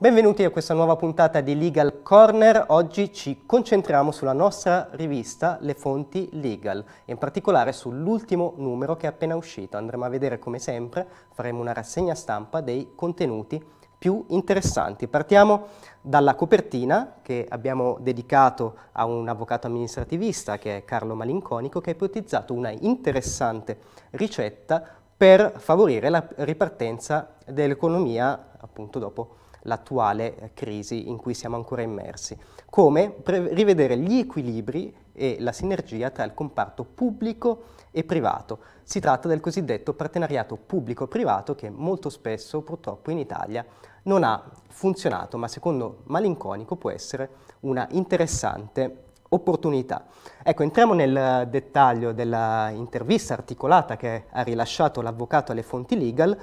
Benvenuti a questa nuova puntata di Legal Corner. Oggi ci concentriamo sulla nostra rivista Le Fonti Legal e in particolare sull'ultimo numero che è appena uscito. Andremo a vedere come sempre, faremo una rassegna stampa dei contenuti più interessanti. Partiamo dalla copertina che abbiamo dedicato a un avvocato amministrativista che è Carlo Malinconico che ha ipotizzato una interessante ricetta per favorire la ripartenza dell'economia appunto dopo l'attuale eh, crisi in cui siamo ancora immersi, come rivedere gli equilibri e la sinergia tra il comparto pubblico e privato. Si tratta del cosiddetto partenariato pubblico-privato che molto spesso purtroppo in Italia non ha funzionato, ma secondo Malinconico può essere una interessante opportunità. Ecco, entriamo nel eh, dettaglio dell'intervista articolata che ha rilasciato l'avvocato alle fonti legal,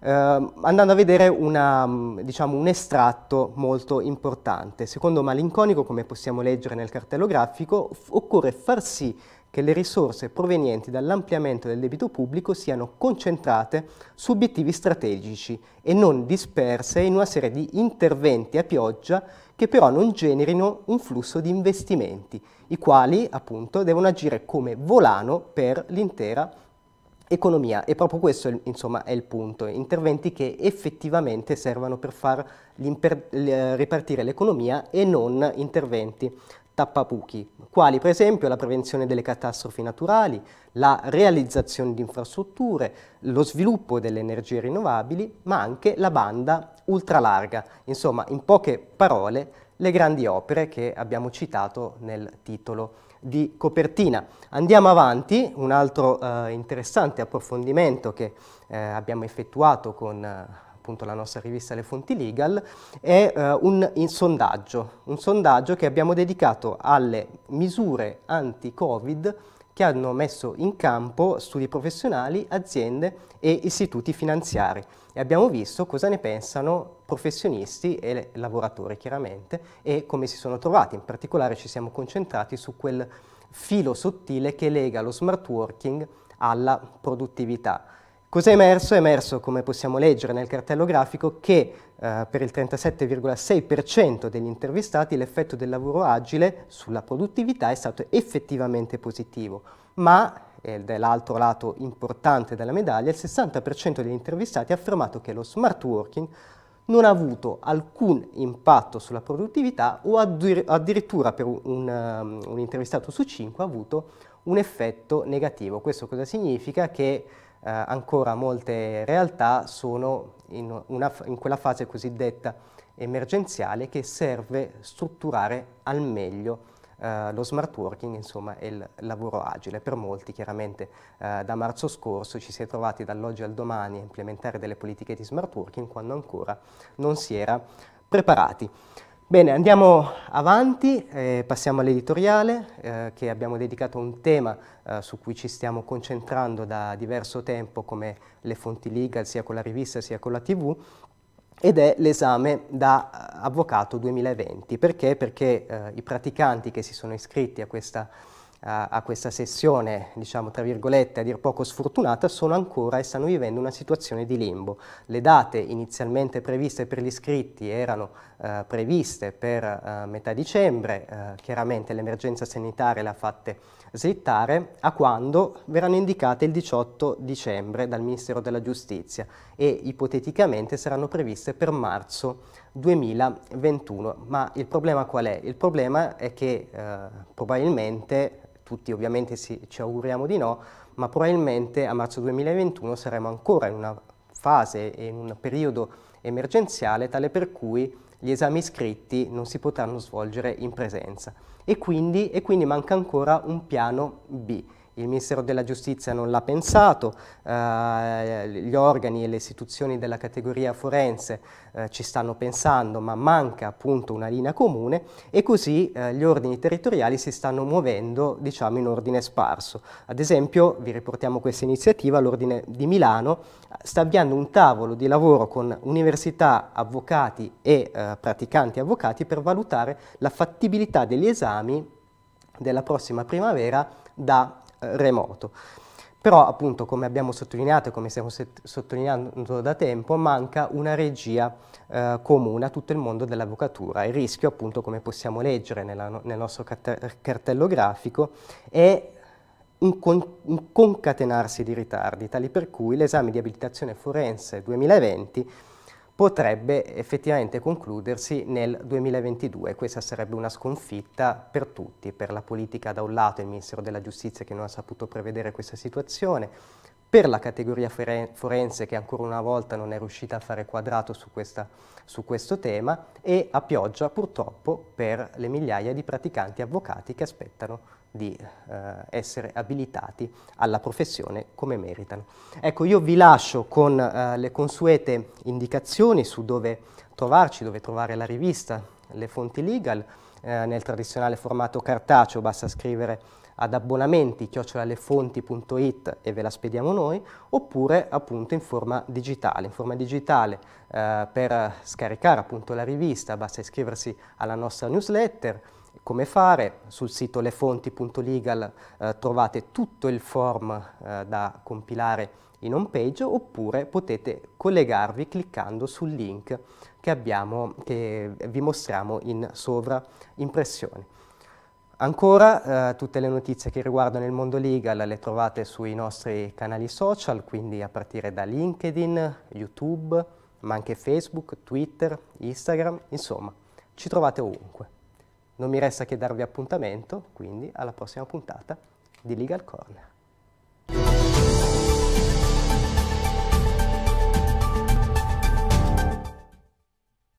eh, andando a vedere una, mm, diciamo, un estratto molto importante. Secondo Malinconico, come possiamo leggere nel cartello grafico, occorre far sì che le risorse provenienti dall'ampliamento del debito pubblico siano concentrate su obiettivi strategici e non disperse in una serie di interventi a pioggia che però non generino un flusso di investimenti, i quali appunto devono agire come volano per l'intera economia e proprio questo insomma, è il punto, interventi che effettivamente servano per far ripartire l'economia e non interventi tappapuchi, quali per esempio la prevenzione delle catastrofi naturali, la realizzazione di infrastrutture, lo sviluppo delle energie rinnovabili, ma anche la banda ultralarga, insomma in poche parole le grandi opere che abbiamo citato nel titolo di copertina. Andiamo avanti, un altro eh, interessante approfondimento che eh, abbiamo effettuato con eh, appunto la nostra rivista Le Fonti Legal, è eh, un, sondaggio, un sondaggio che abbiamo dedicato alle misure anti-Covid che hanno messo in campo studi professionali, aziende e istituti finanziari e abbiamo visto cosa ne pensano professionisti e lavoratori chiaramente e come si sono trovati. In particolare ci siamo concentrati su quel filo sottile che lega lo smart working alla produttività. Cos'è emerso? È emerso, come possiamo leggere nel cartello grafico, che eh, per il 37,6% degli intervistati l'effetto del lavoro agile sulla produttività è stato effettivamente positivo, ma ed è l'altro lato importante della medaglia, il 60% degli intervistati ha affermato che lo smart working non ha avuto alcun impatto sulla produttività o addir addirittura per un, un, ehm, un intervistato su 5 ha avuto un effetto negativo. Questo cosa significa? Che eh, ancora molte realtà sono in, una, in quella fase cosiddetta emergenziale che serve strutturare al meglio Uh, lo smart working insomma e il lavoro agile. Per molti chiaramente uh, da marzo scorso ci si è trovati dall'oggi al domani a implementare delle politiche di smart working quando ancora non si era preparati. Bene, andiamo avanti, eh, passiamo all'editoriale eh, che abbiamo dedicato a un tema eh, su cui ci stiamo concentrando da diverso tempo come le fonti legal sia con la rivista sia con la tv ed è l'esame da eh, avvocato 2020. Perché? Perché eh, i praticanti che si sono iscritti a questa a, questa sessione, diciamo tra virgolette, a dir poco sfortunata, sono ancora e stanno vivendo una situazione di limbo. Le date inizialmente previste per gli iscritti erano eh, previste per eh, metà dicembre, eh, chiaramente l'emergenza sanitaria l'ha fatte slittare, a quando verranno indicate il 18 dicembre dal Ministero della Giustizia e ipoteticamente saranno previste per marzo 2021. Ma il problema qual è? Il problema è che eh, probabilmente tutti ovviamente si, ci auguriamo di no, ma probabilmente a marzo 2021 saremo ancora in una fase e in un periodo emergenziale tale per cui gli esami scritti non si potranno svolgere in presenza e quindi, e quindi manca ancora un piano B il Ministero della Giustizia non l'ha pensato, eh, gli organi e le istituzioni della categoria forense eh, ci stanno pensando, ma manca appunto una linea comune e così eh, gli ordini territoriali si stanno muovendo diciamo in ordine sparso. Ad esempio, vi riportiamo questa iniziativa, l'Ordine di Milano sta avviando un tavolo di lavoro con università, avvocati e eh, praticanti avvocati per valutare la fattibilità degli esami della prossima primavera da remoto. Però appunto, come abbiamo sottolineato e come stiamo sottolineando da tempo, manca una regia eh, comune a tutto il mondo dell'avvocatura. Il rischio, appunto, come possiamo leggere nella, nel nostro cartello grafico, è un, con, un concatenarsi di ritardi, tali per cui l'esame di abilitazione forense 2020 potrebbe effettivamente concludersi nel 2022. Questa sarebbe una sconfitta per tutti, per la politica da un lato il Ministero della Giustizia che non ha saputo prevedere questa situazione, per la categoria forense che ancora una volta non è riuscita a fare quadrato su, questa, su questo tema e a pioggia purtroppo per le migliaia di praticanti avvocati che aspettano di eh, essere abilitati alla professione come meritano. Ecco, io vi lascio con eh, le consuete indicazioni su dove trovarci, dove trovare la rivista, le fonti legal, eh, nel tradizionale formato cartaceo basta scrivere ad abbonamenti chiocciolalefonti.it e ve la spediamo noi, oppure appunto in forma digitale. In forma digitale eh, per scaricare appunto la rivista basta iscriversi alla nostra newsletter, come fare. Sul sito lefonti.legal eh, trovate tutto il form eh, da compilare in home page oppure potete collegarvi cliccando sul link che, abbiamo, che vi mostriamo in sovraimpressione. Ancora eh, tutte le notizie che riguardano il mondo legal le trovate sui nostri canali social, quindi a partire da LinkedIn, YouTube, ma anche Facebook, Twitter, Instagram, insomma, ci trovate ovunque. Non mi resta che darvi appuntamento, quindi alla prossima puntata di Legal Corner.